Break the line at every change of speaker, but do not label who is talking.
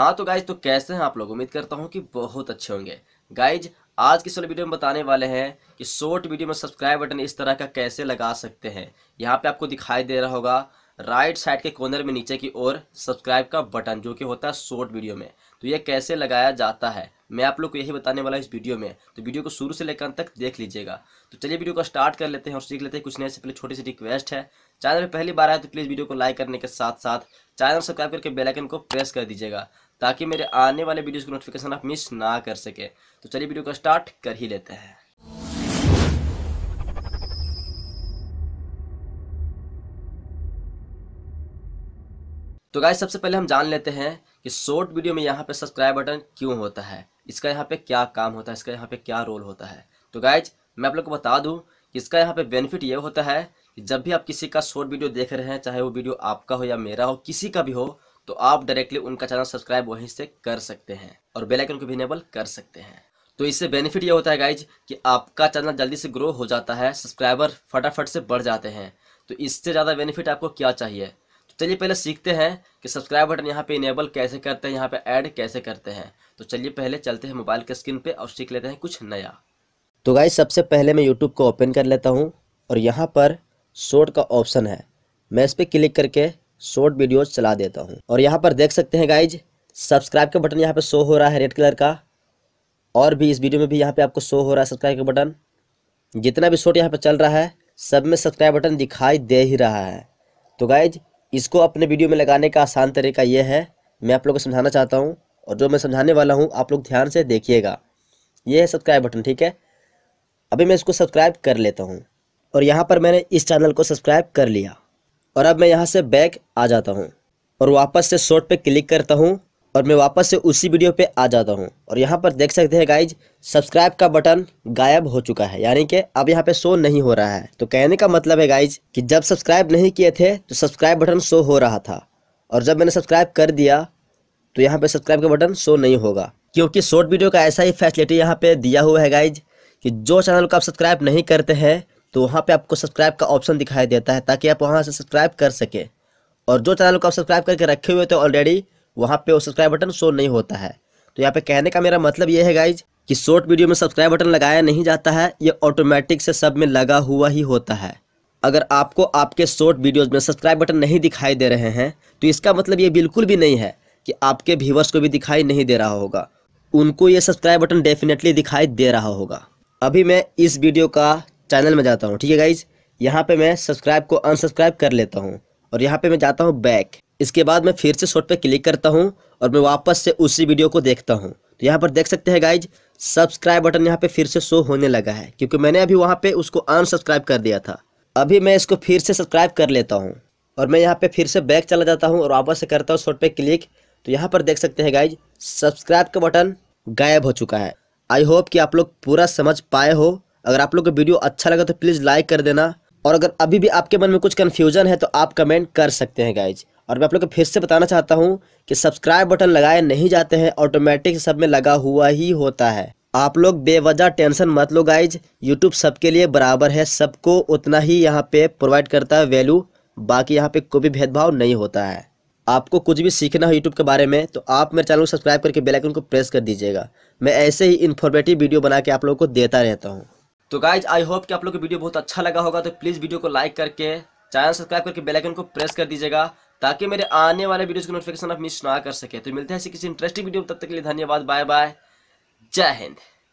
हाँ तो गाइज तो कैसे हैं आप लोग उम्मीद करता हूँ कि बहुत अच्छे होंगे गाइज आज की सोलह वीडियो में बताने वाले हैं कि शॉर्ट वीडियो में सब्सक्राइब बटन इस तरह का कैसे लगा सकते हैं यहाँ पे आपको दिखाई दे रहा होगा राइट साइड के कॉर्नर में नीचे की ओर सब्सक्राइब का बटन जो कि होता है शॉर्ट वीडियो में तो ये कैसे लगाया जाता है मैं आप लोग को यही बताने वाला इस वीडियो में तो वीडियो को शुरू से लेकर अंत तक देख लीजिएगा तो चलिए वीडियो को स्टार्ट कर लेते हैं और सीख लेते हैं कुछ नए से पहले छोटी सी रिक्वेस्ट है चैनल में पहली बार आए तो प्लीज़ वीडियो को लाइक करने के साथ साथ चैनल सब्सक्राइब करके बेलाइकन को प्रेस कर दीजिएगा ताकि मेरे आने वाले वीडियोस की नोटिफिकेशन आप मिस ना कर सके तो चलिए वीडियो को स्टार्ट कर ही लेते हैं तो गाय सबसे पहले हम जान लेते हैं कि शॉर्ट वीडियो में यहाँ पे सब्सक्राइब बटन क्यों होता है इसका यहाँ पे क्या काम होता है इसका यहाँ पे क्या रोल होता है तो गाइज मैं आप लोग को बता दूँ कि इसका यहाँ पे बेनिफिट ये होता है कि जब भी आप किसी का शॉर्ट वीडियो देख रहे हैं चाहे वो वीडियो आपका हो या मेरा हो किसी का भी हो तो आप डायरेक्टली उनका चैनल सब्सक्राइब वहीं से कर सकते हैं और बेलाइकन को भी इनेबल कर सकते हैं तो इससे बेनिफिट ये होता है गाइज कि आपका चैनल जल्दी से ग्रो हो जाता है सब्सक्राइबर फटाफट से बढ़ जाते हैं तो इससे ज़्यादा बेनिफिट आपको क्या चाहिए तो चलिए पहले सीखते हैं कि सब्सक्राइब बटन यहाँ पे इनेबल कैसे करते हैं यहाँ पे ऐड कैसे करते हैं तो चलिए पहले चलते हैं मोबाइल के स्क्रीन पे और सीख लेते हैं कुछ नया तो गाइज सबसे पहले मैं यूट्यूब को ओपन कर लेता हूँ और यहाँ पर शॉर्ट का ऑप्शन है मैं इस पर क्लिक करके शॉर्ट वीडियोस चला देता हूँ और यहाँ पर देख सकते हैं गाइज सब्सक्राइब का बटन यहाँ पर शो हो रहा है रेड कलर का और भी इस वीडियो में भी यहाँ पर आपको शो हो रहा है सब्सक्राइब का बटन जितना भी शॉर्ट यहाँ पर चल रहा है सब में सब्सक्राइब बटन दिखाई दे ही रहा है तो गाइज इसको अपने वीडियो में लगाने का आसान तरीका यह है मैं आप लोग को समझाना चाहता हूँ और जो मैं समझाने वाला हूँ आप लोग ध्यान से देखिएगा ये है सब्सक्राइब बटन ठीक है अभी मैं इसको सब्सक्राइब कर लेता हूँ और यहाँ पर मैंने इस चैनल को सब्सक्राइब कर लिया और अब मैं यहाँ से बैक आ जाता हूँ और वापस से शॉर्ट पे क्लिक करता हूँ और मैं वापस से उसी वीडियो पे आ जाता हूँ और यहाँ पर देख सकते हैं गाइज सब्सक्राइब का बटन गायब हो चुका है यानी कि अब यहाँ पे शो नहीं हो रहा है तो कहने का मतलब है गाइज कि जब सब्सक्राइब नहीं किए थे तो सब्सक्राइब बटन शो हो रहा था और जब मैंने सब्सक्राइब कर दिया तो यहाँ पर सब्सक्राइब का बटन शो नहीं होगा क्योंकि शॉर्ट वीडियो का ऐसा ही फैसिलिटी यहाँ पर दिया हुआ है गाइज कि जो चैनल को आप सब्सक्राइब नहीं करते हैं तो वहाँ पे आपको सब्सक्राइब का ऑप्शन दिखाई देता है ताकि आप वहाँ से सब्सक्राइब कर सकें और जो चैनल को आप सब्सक्राइब करके रखे हुए थे ऑलरेडी वहाँ पे वो सब्सक्राइब बटन शो नहीं होता है तो यहाँ पे कहने का मेरा मतलब ये है गाइज कि शॉर्ट वीडियो में सब्सक्राइब बटन लगाया नहीं जाता है ये ऑटोमेटिक से सब में लगा हुआ ही होता है अगर आपको आपके शॉर्ट वीडियोज़ में सब्सक्राइब बटन नहीं दिखाई दे रहे हैं तो इसका मतलब ये बिल्कुल भी नहीं है कि आपके व्यूवर्स को भी दिखाई नहीं दे रहा होगा उनको ये सब्सक्राइब बटन डेफिनेटली दिखाई दे रहा होगा अभी मैं इस वीडियो का चैनल में जाता हूँ ठीक है गाइज यहाँ पे मैं सब्सक्राइब को अनसब्सक्राइब कर लेता हूँ और यहाँ पे मैं जाता हूँ बैक इसके बाद मैं फिर से शॉर्ट पे क्लिक करता हूँ और मैं वापस से उसी वीडियो को देखता हूँ तो यहाँ पर देख सकते हैं गाइज सब्सक्राइब बटन यहाँ पे फिर से शो होने लगा है क्योंकि मैंने अभी वहाँ पे उसको अनसब्सक्राइब कर दिया था अभी मैं इसको फिर से सब्सक्राइब कर लेता हूँ और मैं यहाँ पे फिर से बैक चला जाता हूँ और वापस से करता हूँ शॉर्ट पे क्लिक तो यहाँ पर देख सकते हैं गाइज सब्सक्राइब का बटन गायब हो चुका है आई होप कि आप लोग पूरा समझ पाए हो अगर आप लोग को वीडियो अच्छा लगा तो प्लीज़ लाइक कर देना और अगर अभी भी आपके मन में कुछ कन्फ्यूजन है तो आप कमेंट कर सकते हैं गाइज और मैं आप लोग को फिर से बताना चाहता हूँ कि सब्सक्राइब बटन लगाए नहीं जाते हैं ऑटोमेटिक सब में लगा हुआ ही होता है आप लोग बेवजह टेंशन मत लो गाइज यूट्यूब सबके लिए बराबर है सबको उतना ही यहाँ पे प्रोवाइड करता है वैल्यू बाकी यहाँ पे कोई भी भेदभाव नहीं होता है आपको कुछ भी सीखना हो यूट्यूब के बारे में तो आप मेरे चैनल को सब्सक्राइब करके बेलाइकन को प्रेस कर दीजिएगा मैं ऐसे ही इन्फॉर्मेटिव वीडियो बना के आप लोगों को देता रहता हूँ तो गाइज आई होप कि आप लोग को वीडियो बहुत अच्छा लगा होगा तो प्लीज़ वीडियो को लाइक करके चैनल सब्सक्राइब करके बेलाइकन को प्रेस कर दीजिएगा ताकि मेरे आने वाले वीडियोज़ की नोटिफिकेशन आप मिस ना कर सके तो मिलते हैं ऐसे किसी इंटरेस्टिंग वीडियो तब तक के लिए धन्यवाद बाय बाय जय हिंद